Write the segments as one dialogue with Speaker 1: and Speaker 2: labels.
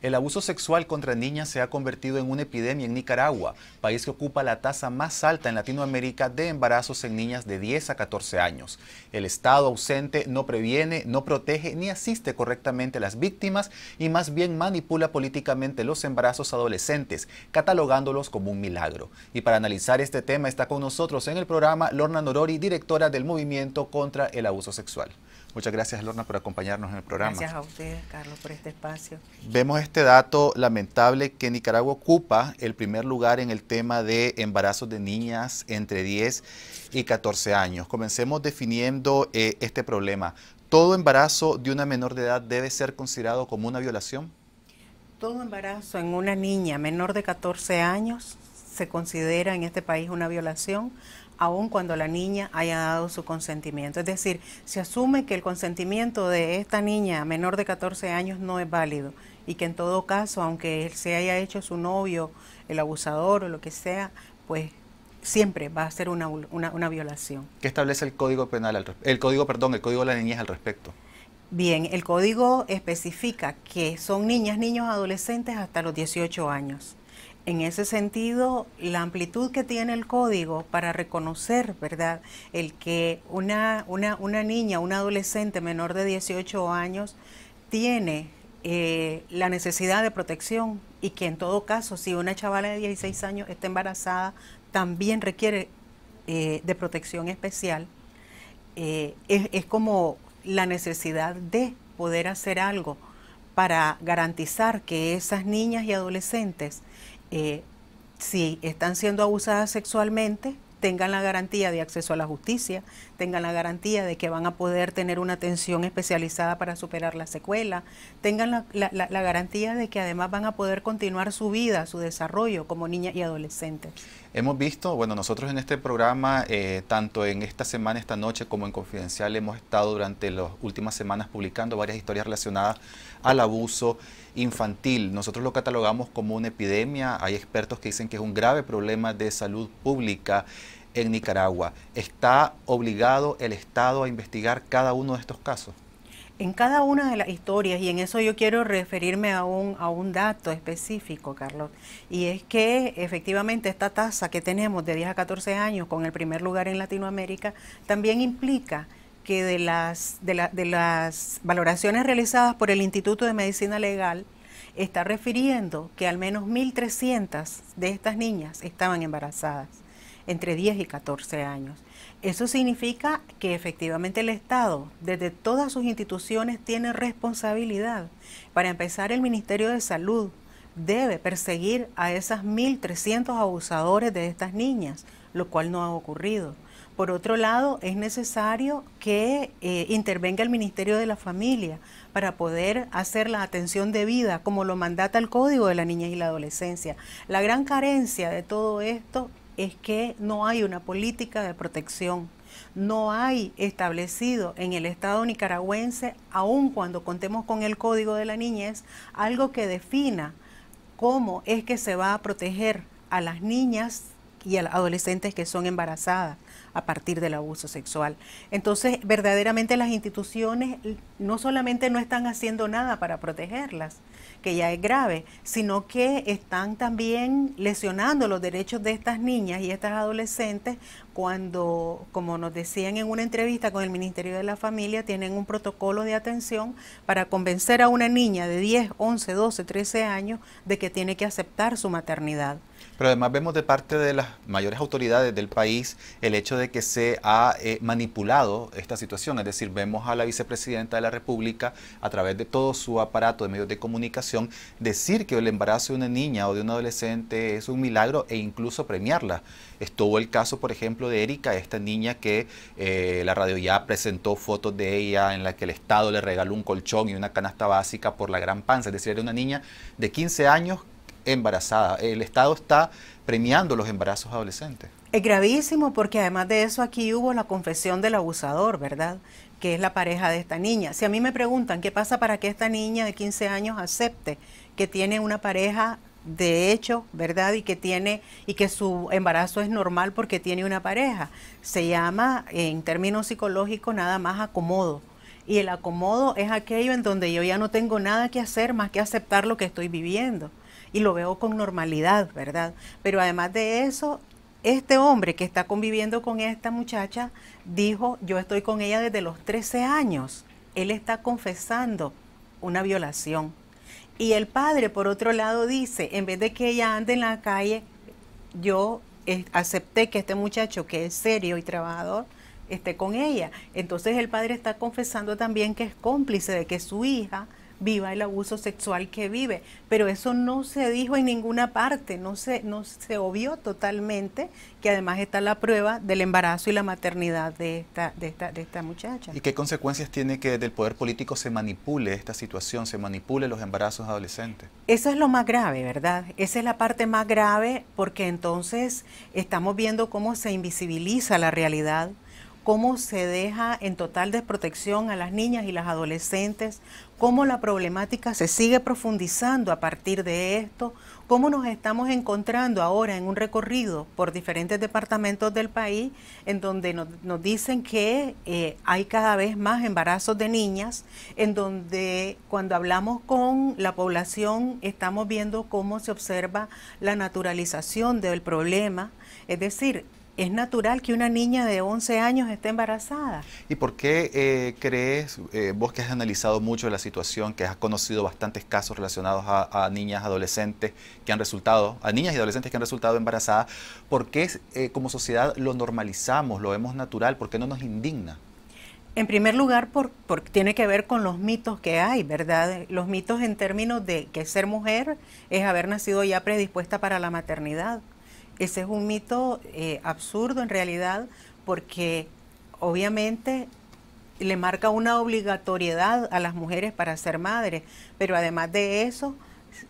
Speaker 1: El abuso sexual contra niñas se ha convertido en una epidemia en Nicaragua, país que ocupa la tasa más alta en Latinoamérica de embarazos en niñas de 10 a 14 años. El Estado ausente no previene, no protege ni asiste correctamente a las víctimas y más bien manipula políticamente los embarazos adolescentes, catalogándolos como un milagro. Y para analizar este tema está con nosotros en el programa Lorna Norori, directora del Movimiento contra el Abuso Sexual. Muchas gracias, Lorna, por acompañarnos en el programa. Gracias
Speaker 2: a usted, Carlos, por este espacio.
Speaker 1: Vemos este dato lamentable que Nicaragua ocupa el primer lugar en el tema de embarazos de niñas entre 10 y 14 años. Comencemos definiendo eh, este problema. ¿Todo embarazo de una menor de edad debe ser considerado como una violación?
Speaker 2: Todo embarazo en una niña menor de 14 años se considera en este país una violación aun cuando la niña haya dado su consentimiento. Es decir, se asume que el consentimiento de esta niña menor de 14 años no es válido y que en todo caso, aunque él se haya hecho su novio, el abusador o lo que sea, pues siempre va a ser una, violación.
Speaker 1: ¿Qué establece el Código Penal, el Código, perdón, el Código de la Niñez al respecto?
Speaker 2: Bien, el código especifica que son niñas, niños, adolescentes hasta los 18 años. En ese sentido, la amplitud que tiene el código para reconocer, ¿verdad?, el que una, niña, un adolescente menor de 18 años tiene eh, la necesidad de protección y que en todo caso, si una chavala de 16 años está embarazada, también requiere eh, de protección especial, eh, es como la necesidad de poder hacer algo para garantizar que esas niñas y adolescentes, eh, si están siendo abusadas sexualmente, tengan la garantía de acceso a la justicia, tengan la garantía de que van a poder tener una atención especializada para superar la secuela, tengan la, garantía de que además van a poder continuar su vida, su desarrollo como niñas y adolescentes.
Speaker 1: Hemos visto, bueno, nosotros en este programa, eh, tanto en esta semana, esta noche, como en Confidencial, hemos estado durante las últimas semanas publicando varias historias relacionadas al abuso infantil. Nosotros lo catalogamos como una epidemia, hay expertos que dicen que es un grave problema de salud pública en Nicaragua. ¿Está obligado el Estado a investigar cada uno de estos casos?
Speaker 2: En cada una de las historias, y en eso yo quiero referirme a un, a un dato específico, Carlos, y es que efectivamente esta tasa que tenemos de 10 a 14 años con el primer lugar en Latinoamérica también implica que de las, de, de las valoraciones realizadas por el Instituto de Medicina Legal, está refiriendo que al menos 1.300 de estas niñas estaban embarazadas entre 10 y 14 años. Eso significa que efectivamente el Estado, desde todas sus instituciones, tiene responsabilidad. Para empezar, el Ministerio de Salud debe perseguir a esas 1.300 abusadores de estas niñas, lo cual no ha ocurrido. Por otro lado, es necesario que eh, intervenga el Ministerio de la Familia para poder hacer la atención debida, como lo mandata el Código de la Niñez y la Adolescencia. La gran carencia de todo esto es que no hay una política de protección no hay establecido en el Estado nicaragüense, aun cuando contemos con el Código de la Niñez, algo que defina cómo es que se va a proteger a las niñas y adolescentes que son embarazadas a partir del abuso sexual. Entonces, verdaderamente las instituciones no solamente no están haciendo nada para protegerlas, que ya es grave, sino que están también lesionando los derechos de estas niñas y estas adolescentes cuando, como nos decían en una entrevista con el Ministerio de la Familia, tienen un protocolo de atención para convencer a una niña de 10, 11, 12, 13 años de que tiene que aceptar su maternidad.
Speaker 1: Pero además vemos de parte de las mayores autoridades del país el hecho de que se ha eh, manipulado esta situación. Es decir, vemos a la vicepresidenta de la República, a través de todo su aparato de medios de comunicación, decir que el embarazo de una niña o de un adolescente es un milagro e incluso premiarla. Estuvo el caso, por ejemplo, de Erika, esta niña que eh, la radio ya presentó fotos de ella en la que el Estado le regaló un colchón y una canasta básica por la gran panza. Es decir, era una niña de 15 años embarazada. El Estado está premiando los embarazos adolescentes.
Speaker 2: Es gravísimo porque además de eso aquí hubo la confesión del abusador, ¿verdad? Que es la pareja de esta niña. Si a mí me preguntan qué pasa para que esta niña de 15 años acepte que tiene una pareja de hecho, ¿verdad? Y que tiene y que su embarazo es normal porque tiene una pareja. Se llama en términos psicológicos nada más acomodo. Y el acomodo es aquello en donde yo ya no tengo nada que hacer más que aceptar lo que estoy viviendo y lo veo con normalidad, ¿verdad? Pero además de eso, este hombre que está conviviendo con esta muchacha dijo, yo estoy con ella desde los 13 años. Él está confesando una violación. Y el padre, por otro lado, dice, en vez de que ella ande en la calle, yo eh, acepté que este muchacho, que es serio y trabajador, esté con ella. Entonces el padre está confesando también que es cómplice de que su hija viva el abuso sexual que vive. Pero eso no se dijo en ninguna parte, no se, no se obvió totalmente, que además está la prueba del embarazo y la maternidad de esta, de esta, de esta muchacha. ¿Y
Speaker 1: qué consecuencias tiene que del poder político se manipule esta situación, se manipule los embarazos adolescentes?
Speaker 2: Eso es lo más grave, ¿verdad? Esa es la parte más grave porque entonces estamos viendo cómo se invisibiliza la realidad cómo se deja en total desprotección a las niñas y las adolescentes, cómo la problemática se sigue profundizando a partir de esto, cómo nos estamos encontrando ahora en un recorrido por diferentes departamentos del país en donde nos, dicen que eh, hay cada vez más embarazos de niñas, en donde cuando hablamos con la población estamos viendo cómo se observa la naturalización del problema, es decir, es natural que una niña de 11 años esté embarazada.
Speaker 1: ¿Y por qué eh, crees, eh, vos que has analizado mucho la situación, que has conocido bastantes casos relacionados a, niñas, adolescentes que han resultado, a niñas y adolescentes que han resultado embarazadas, por qué eh, como sociedad lo normalizamos, lo vemos natural, por qué no nos indigna?
Speaker 2: En primer lugar, porque tiene que ver con los mitos que hay, ¿verdad? Los mitos en términos de que ser mujer es haber nacido ya predispuesta para la maternidad. Ese es un mito eh, absurdo en realidad porque obviamente le marca una obligatoriedad a las mujeres para ser madres, pero además de eso,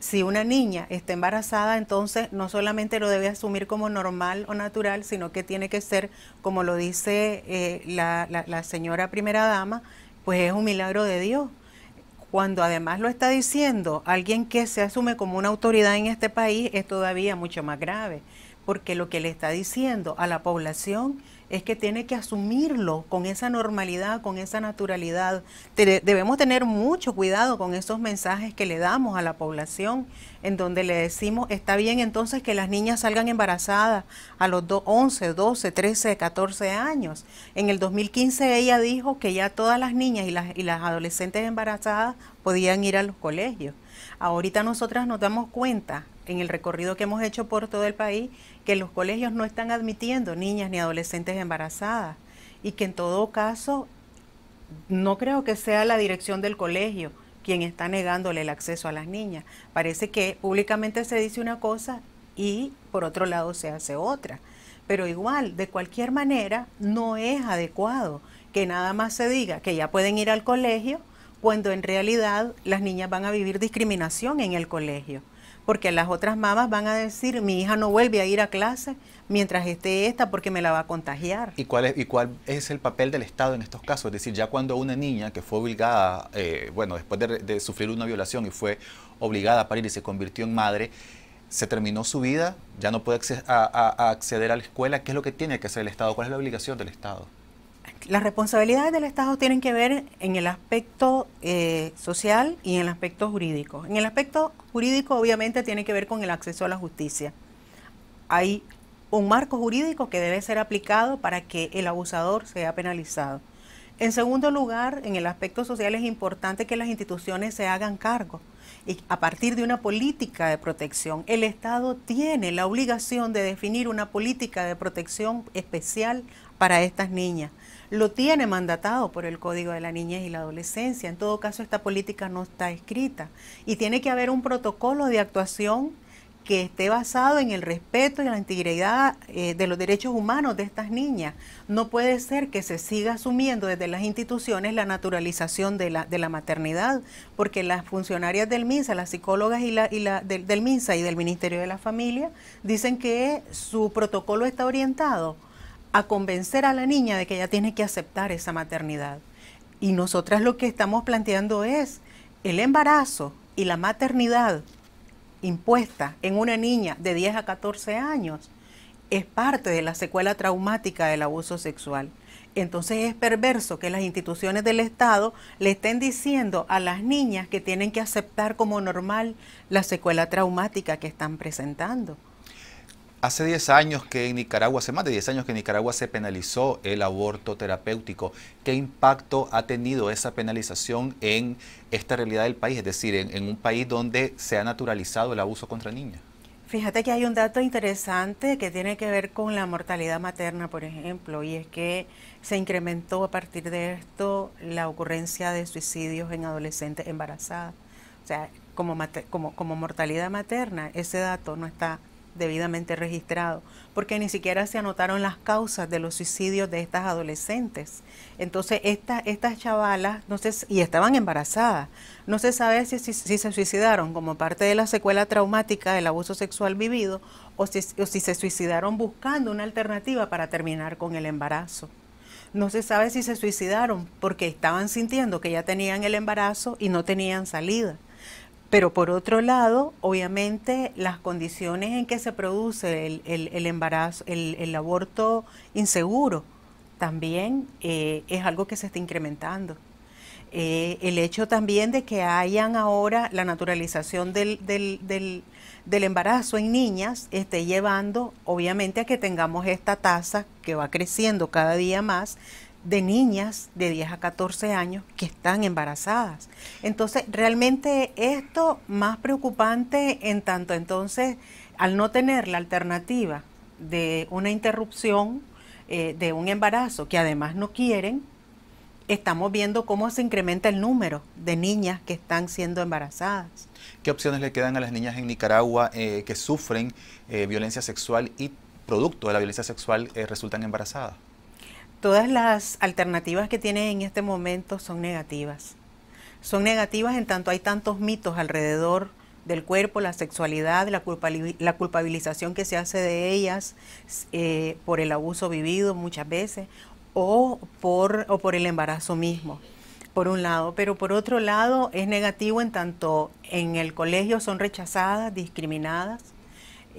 Speaker 2: si una niña está embarazada, entonces no solamente lo debe asumir como normal o natural, sino que tiene que ser, como lo dice eh, la, la señora primera dama, pues es un milagro de Dios cuando además lo está diciendo alguien que se asume como una autoridad en este país, es todavía mucho más grave porque lo que le está diciendo a la población es que tiene que asumirlo con esa normalidad, con esa naturalidad. debemos tener mucho cuidado con esos mensajes que le damos a la población, en donde le decimos, está bien entonces que las niñas salgan embarazadas a los 11, 12, 13, 14 años. En el 2015 ella dijo que ya todas las niñas y las, y las adolescentes embarazadas podían ir a los colegios. Ahorita nosotras nos damos cuenta en el recorrido que hemos hecho por todo el país, que los colegios no están admitiendo niñas ni adolescentes embarazadas y que en todo caso no creo que sea la dirección del colegio quien está negándole el acceso a las niñas. Parece que públicamente se dice una cosa y por otro lado se hace otra. Pero igual, de cualquier manera, no es adecuado que nada más se diga que ya pueden ir al colegio cuando en realidad las niñas van a vivir discriminación en el colegio porque las otras mamás van a decir, mi hija no vuelve a ir a clase mientras esté esta porque me la va a contagiar.
Speaker 1: ¿Y cuál es, y cuál es el papel del Estado en estos casos? Es decir, ya cuando una niña que fue obligada, eh, bueno, después de, sufrir una violación y fue obligada a parir y se convirtió en madre, se terminó su vida, ya no puede acceder acceder a la escuela, ¿qué es lo que tiene que hacer el Estado? ¿Cuál es la obligación del Estado?
Speaker 2: Las responsabilidades del Estado tienen que ver en el aspecto eh, social y en el aspecto jurídico. En el aspecto jurídico obviamente tiene que ver con el acceso a la justicia. Hay un marco jurídico que debe ser aplicado para que el abusador sea penalizado. En segundo lugar, en el aspecto social es importante que las instituciones se hagan cargo y a partir de una política de protección. El Estado tiene la obligación de definir una política de protección especial para estas niñas lo tiene mandatado por el Código de la Niñez y la Adolescencia. En todo caso, esta política no está escrita y tiene que haber un protocolo de actuación que esté basado en el respeto y la integridad eh, de los derechos humanos de estas niñas. No puede ser que se siga asumiendo desde las instituciones la naturalización de la, de la maternidad, porque las funcionarias del MINSA, las psicólogas y la, y la, del MINSA y del Ministerio de la Familia, dicen que su protocolo está orientado a convencer a la niña de que ella tiene que aceptar esa maternidad. Y nosotras lo que estamos planteando es el embarazo y la maternidad impuesta en una niña de 10 a 14 años es parte de la secuela traumática del abuso sexual. Entonces es perverso que las instituciones del Estado le estén diciendo a las niñas que tienen que aceptar como normal la secuela traumática que están presentando.
Speaker 1: Hace 10 años que en Nicaragua, hace más de 10 años que Nicaragua se penalizó el aborto terapéutico. ¿Qué impacto ha tenido esa penalización en esta realidad del país? Es decir, en, un país donde se ha naturalizado el abuso contra niñas.
Speaker 2: Fíjate que hay un dato interesante que tiene que ver con la mortalidad materna, por ejemplo, y es que se incrementó a partir de esto la ocurrencia de suicidios en adolescentes embarazadas. O sea, como mortalidad materna, ese dato no está debidamente registrado, porque ni siquiera se anotaron las causas de los suicidios de estas adolescentes. Entonces, estas chavalas, no y estaban embarazadas, no se sabe si, se suicidaron como parte de la secuela traumática del abuso sexual vivido o si, o si se suicidaron buscando una alternativa para terminar con el embarazo. No se sabe si se suicidaron porque estaban sintiendo que ya tenían el embarazo y no tenían salida pero por otro lado, obviamente las condiciones en que se produce el, embarazo, el, aborto inseguro, también eh, es algo que se está incrementando. Eh, el hecho también de que hayan ahora la naturalización del, del, embarazo en niñas esté llevando, obviamente, a que tengamos esta tasa que va creciendo cada día más de niñas de 10 a 14 años que están embarazadas. Entonces, realmente esto más preocupante en tanto entonces, al no tener la alternativa de una interrupción eh, de un embarazo que además no quieren, estamos viendo cómo se incrementa el número de niñas que están siendo embarazadas.
Speaker 1: ¿Qué opciones le quedan a las niñas en Nicaragua eh, que sufren eh, violencia sexual y producto de la violencia sexual resultan embarazadas?
Speaker 2: Todas las alternativas que tienen en este momento son negativas. Son negativas en tanto hay tantos mitos alrededor del cuerpo, la sexualidad, la, culpabilización que se hace de ellas eh, por el abuso vivido muchas veces o por, o por el embarazo mismo, por un lado. Pero por otro lado es negativo en tanto en el colegio son rechazadas, discriminadas,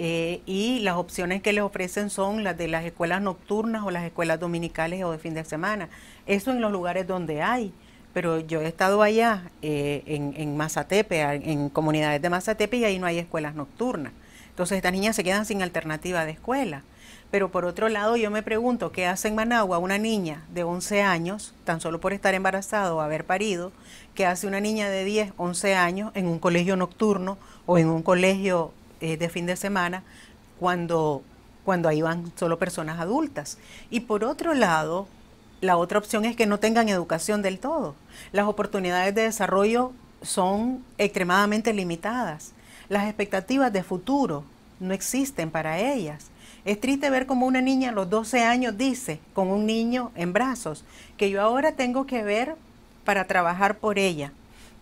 Speaker 2: eh, y las opciones que les ofrecen son las de las escuelas nocturnas o las escuelas dominicales o de fin de semana. Eso en los lugares donde hay. Pero yo he estado allá eh, en, Mazatepe, en comunidades de Mazatepe y ahí no hay escuelas nocturnas. Entonces estas niñas se quedan sin alternativa de escuela. Pero por otro lado, yo me pregunto qué hace en Managua una niña de 11 años, tan solo por estar embarazada o haber parido, qué hace una niña de 10, 11 años en un colegio nocturno o en un colegio eh, de fin de semana cuando, cuando ahí van solo personas adultas. Y por otro lado, la otra opción es que no tengan educación del todo. Las oportunidades de desarrollo son extremadamente limitadas. Las expectativas de futuro no existen para ellas. Es triste ver como una niña a los 12 años dice, con un niño en brazos, que yo ahora tengo que ver para trabajar por ella,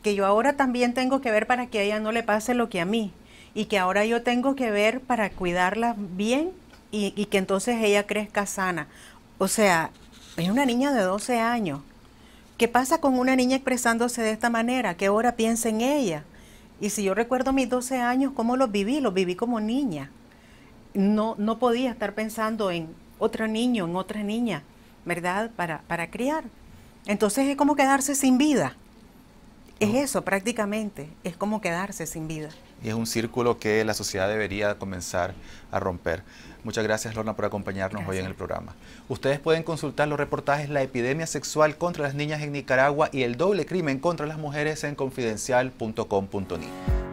Speaker 2: que yo ahora también tengo que ver para que a ella no le pase lo que a mí, y que ahora yo tengo que ver para cuidarla bien y, que entonces ella crezca sana. O sea, es una niña de 12 años. ¿Qué pasa con una niña expresándose de esta manera? ¿Qué hora piensa en ella? Y si yo recuerdo mis 12 años, ¿cómo los viví? Los viví como niña. No, no podía estar pensando en otro niño, en otra niña, ¿verdad? Para, para criar. Entonces es como quedarse sin vida. Es eso, prácticamente, es como quedarse sin vida.
Speaker 1: Y es un círculo que la sociedad debería comenzar a romper. Muchas gracias, Lorna, por acompañarnos hoy en el programa. Ustedes pueden consultar los reportajes La epidemia sexual contra las niñas en Nicaragua y el doble crimen contra las mujeres en confidencial.com.ni.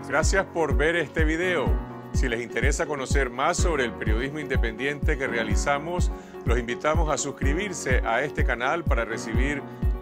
Speaker 1: Gracias por ver este video. Si les interesa conocer más sobre el periodismo independiente que realizamos, los invitamos a suscribirse a este canal para recibir